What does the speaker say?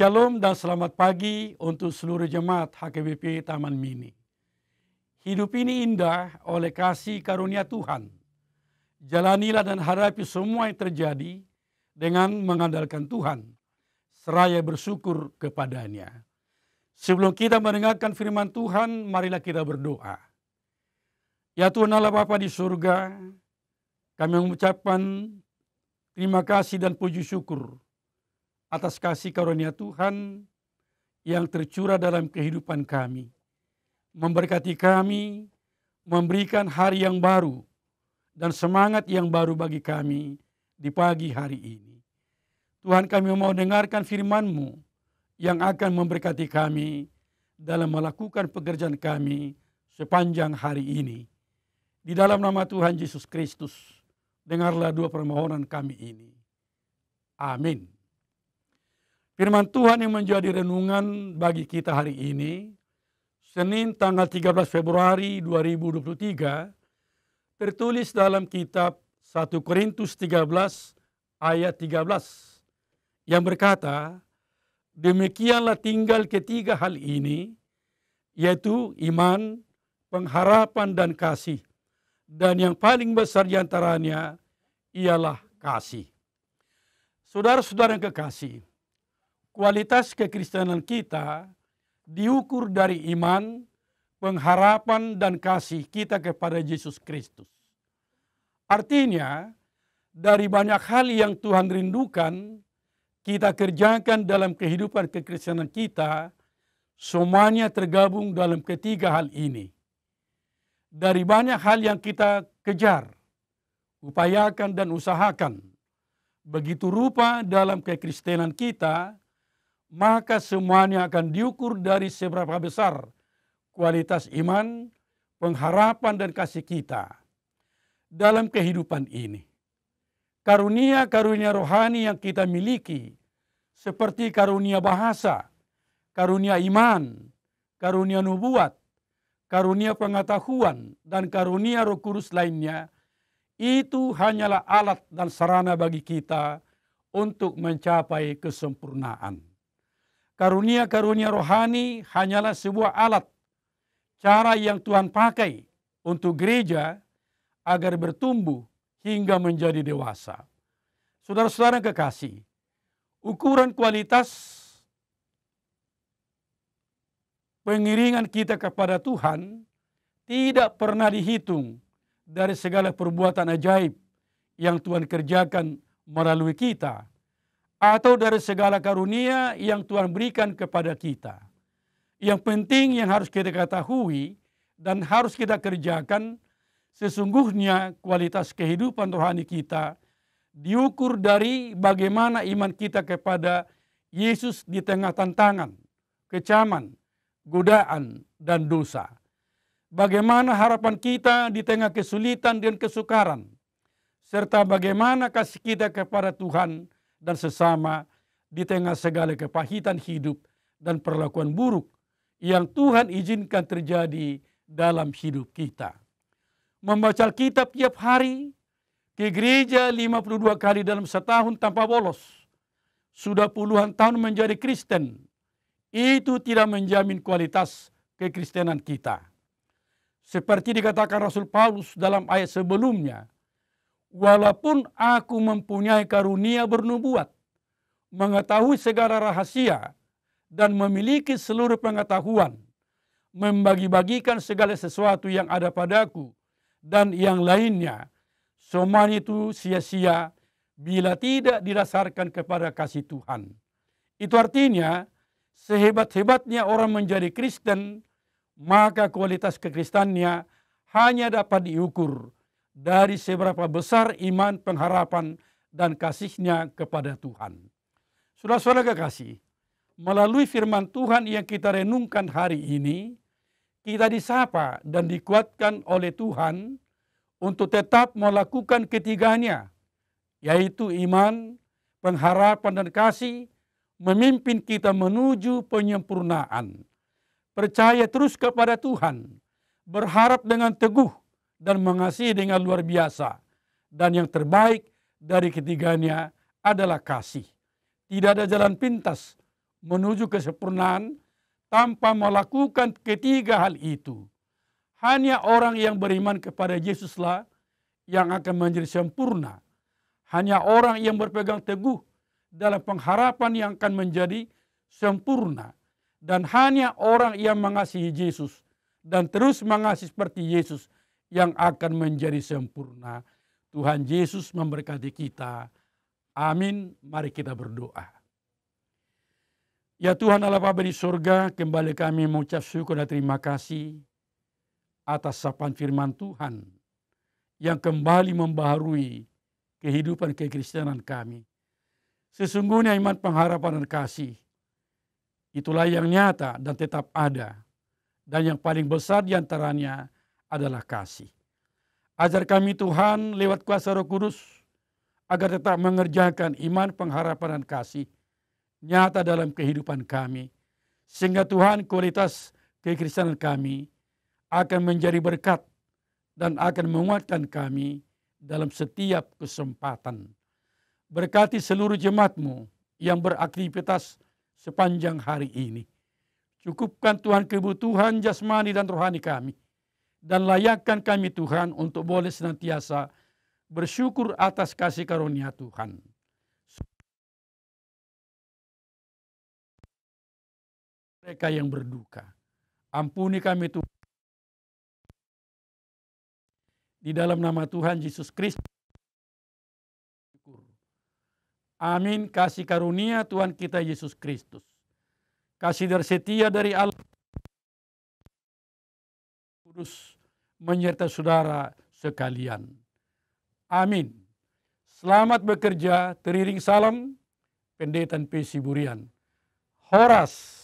Shalom dan selamat pagi untuk seluruh jemaat HKBP Taman Mini. Hidup ini indah oleh kasih karunia Tuhan. Jalanilah dan hadapi semua yang terjadi dengan mengandalkan Tuhan, seraya bersyukur kepadanya. Sebelum kita mendengarkan firman Tuhan, marilah kita berdoa. Ya Tuhan Allah Bapa di surga, kami mengucapkan terima kasih dan puji syukur atas kasih karunia Tuhan yang tercurah dalam kehidupan kami. Memberkati kami, memberikan hari yang baru dan semangat yang baru bagi kami di pagi hari ini. Tuhan kami mau dengarkan firman-Mu yang akan memberkati kami dalam melakukan pekerjaan kami sepanjang hari ini. Di dalam nama Tuhan Yesus Kristus, dengarlah dua permohonan kami ini. Amin. Firman Tuhan yang menjadi renungan bagi kita hari ini, Senin tanggal 13 Februari 2023, tertulis dalam kitab 1 Korintus 13 ayat 13 yang berkata, Demikianlah tinggal ketiga hal ini, yaitu iman, pengharapan, dan kasih. Dan yang paling besar diantaranya ialah kasih. Saudara-saudara yang kekasih, kualitas kekristenan kita diukur dari iman, pengharapan, dan kasih kita kepada Yesus Kristus. Artinya, dari banyak hal yang Tuhan rindukan, kita kerjakan dalam kehidupan kekristenan kita, semuanya tergabung dalam ketiga hal ini. Dari banyak hal yang kita kejar, upayakan dan usahakan, begitu rupa dalam kekristenan kita, maka semuanya akan diukur dari seberapa besar kualitas iman, pengharapan dan kasih kita dalam kehidupan ini. Karunia-karunia rohani yang kita miliki seperti karunia bahasa, karunia iman, karunia nubuat, karunia pengetahuan, dan karunia roh kudus lainnya, itu hanyalah alat dan sarana bagi kita untuk mencapai kesempurnaan karunia-karunia rohani hanyalah sebuah alat, cara yang Tuhan pakai untuk gereja agar bertumbuh hingga menjadi dewasa. Saudara-saudara kekasih, ukuran kualitas pengiringan kita kepada Tuhan tidak pernah dihitung dari segala perbuatan ajaib yang Tuhan kerjakan melalui kita atau dari segala karunia yang Tuhan berikan kepada kita. Yang penting yang harus kita ketahui dan harus kita kerjakan sesungguhnya kualitas kehidupan rohani kita diukur dari bagaimana iman kita kepada Yesus di tengah tantangan, kecaman, godaan, dan dosa. Bagaimana harapan kita di tengah kesulitan dan kesukaran, serta bagaimana kasih kita kepada Tuhan dan sesama di tengah segala kepahitan hidup dan perlakuan buruk yang Tuhan izinkan terjadi dalam hidup kita. Membaca Alkitab tiap hari ke gereja 52 kali dalam setahun tanpa bolos. Sudah puluhan tahun menjadi Kristen. Itu tidak menjamin kualitas kekristenan kita. Seperti dikatakan Rasul Paulus dalam ayat sebelumnya, walaupun aku mempunyai karunia bernubuat, mengetahui segala rahasia, dan memiliki seluruh pengetahuan, membagi-bagikan segala sesuatu yang ada padaku dan yang lainnya, semuanya itu sia-sia bila tidak didasarkan kepada kasih Tuhan. Itu artinya, sehebat-hebatnya orang menjadi Kristen, maka kualitas kekristannya hanya dapat diukur dari seberapa besar iman, pengharapan, dan kasihnya kepada Tuhan. Saudara-saudara kekasih, melalui firman Tuhan yang kita renungkan hari ini, kita disapa dan dikuatkan oleh Tuhan untuk tetap melakukan ketiganya, yaitu iman, pengharapan, dan kasih, memimpin kita menuju penyempurnaan. Percaya terus kepada Tuhan, berharap dengan teguh dan mengasihi dengan luar biasa. Dan yang terbaik dari ketiganya adalah kasih. Tidak ada jalan pintas menuju kesempurnaan tanpa melakukan ketiga hal itu. Hanya orang yang beriman kepada Yesuslah yang akan menjadi sempurna. Hanya orang yang berpegang teguh dalam pengharapan yang akan menjadi sempurna. Dan hanya orang yang mengasihi Yesus dan terus mengasihi seperti Yesus yang akan menjadi sempurna. Tuhan Yesus memberkati kita. Amin. Mari kita berdoa. Ya Tuhan Allah Bapa di surga, kembali kami mengucap syukur dan terima kasih atas sapaan firman Tuhan yang kembali membaharui kehidupan kekristenan kami. Sesungguhnya iman pengharapan dan kasih itulah yang nyata dan tetap ada. Dan yang paling besar diantaranya antaranya adalah kasih. Ajar kami Tuhan lewat kuasa roh kudus agar tetap mengerjakan iman, pengharapan, dan kasih nyata dalam kehidupan kami. Sehingga Tuhan kualitas kekristenan kami akan menjadi berkat dan akan menguatkan kami dalam setiap kesempatan. Berkati seluruh jemaatmu yang beraktivitas sepanjang hari ini. Cukupkan Tuhan kebutuhan jasmani dan rohani kami dan layakkan kami Tuhan untuk boleh senantiasa bersyukur atas kasih karunia Tuhan. Mereka yang berduka, ampuni kami Tuhan. Di dalam nama Tuhan Yesus Kristus. Amin. Kasih karunia Tuhan kita Yesus Kristus. Kasih dari setia dari Allah. Kudus menyertai saudara sekalian. Amin. Selamat bekerja. Teriring salam Pendeta P. Siburian. Horas.